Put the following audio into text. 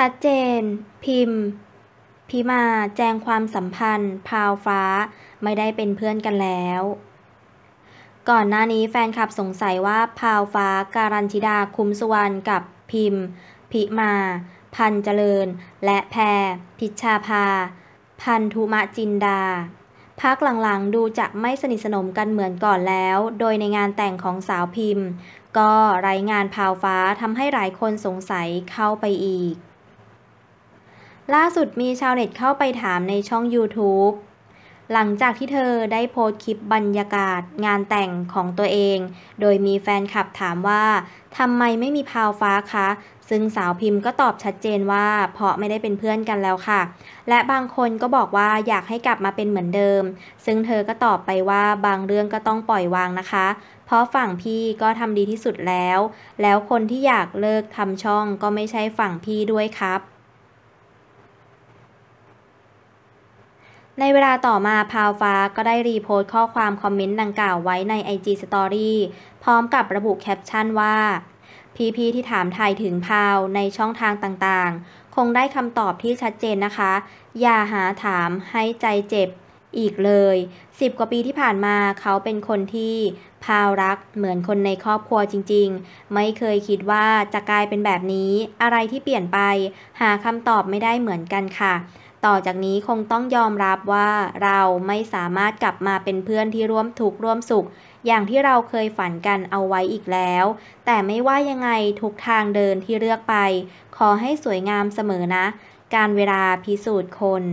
ชัดเจน พิมพ์ พิมา แจงความสัมพันธ์พาวฟ้า ไม่ได้เป็นเพื่อนกันแล้ว ก่อนหน้านี้แฟนคลับสงสัยว่าพาวฟ้า การันชิดาคุ้มสุวรรณ กับ พิมพ์ พิมา พันเจริญ และแพรพิชาภา พันธุมะจินดา พักหลังๆดูจะไม่สนิทสนมกันเหมือนก่อนแล้ว โดยในงานแต่งของสาวพิมพ์ ก็รายงานพาวฟ้าทำให้หลายคนสงสัยเข้าไปอีกล่าสุดมีชาวเน็ตเข้าไปถามในช่อง YouTube หลังจากที่เธอได้โพสต์คลิปบรรยากาศงานแต่งของตัวเอง โดยมีแฟนคลับถามว่า ทำไมไม่มีพาวฟ้าคะ ซึ่งสาวพิมพ์ก็ตอบชัดเจนว่า เพราะไม่ได้เป็นเพื่อนกันแล้วค่ะ และบางคนก็บอกว่าอยากให้กลับมาเป็นเหมือนเดิม ซึ่งเธอก็ตอบไปว่าบางเรื่องก็ต้องปล่อยวางนะคะ เพราะฝั่งพี่ก็ทำดีที่สุดแล้ว แล้วคนที่อยากเลิกทำช่องก็ไม่ใช่ฝั่งพี่ด้วยครับในเวลาต่อมาพาวฟ้าก็ได้รีโพสต์ข้อความคอมเมนต์ ดังกล่าวไว้ใน IG Story พร้อมกับระบุแคปชั่นว่า พีพีที่ถามไทยถึงพาวในช่องทางต่างๆ คงได้คำตอบที่ชัดเจนนะคะ อย่าหาถามให้ใจเจ็บอีกเลยสิบกว่าปีที่ผ่านมาเขาเป็นคนที่พาวรักเหมือนคนในครอบครัวจริงๆ ไม่เคยคิดว่าจะกลายเป็นแบบนี้ อะไรที่เปลี่ยนไป หาคำตอบไม่ได้เหมือนกันค่ะต่อจากนี้คงต้องยอมรับว่าเราไม่สามารถกลับมาเป็นเพื่อนที่ร่วมทุกข์ร่วมสุข อย่างที่เราเคยฝันกันเอาไว้อีกแล้ว แต่ไม่ว่ายังไงทุกทางเดินที่เลือกไป ขอให้สวยงามเสมอนะ การเวลาพิสูจน์คน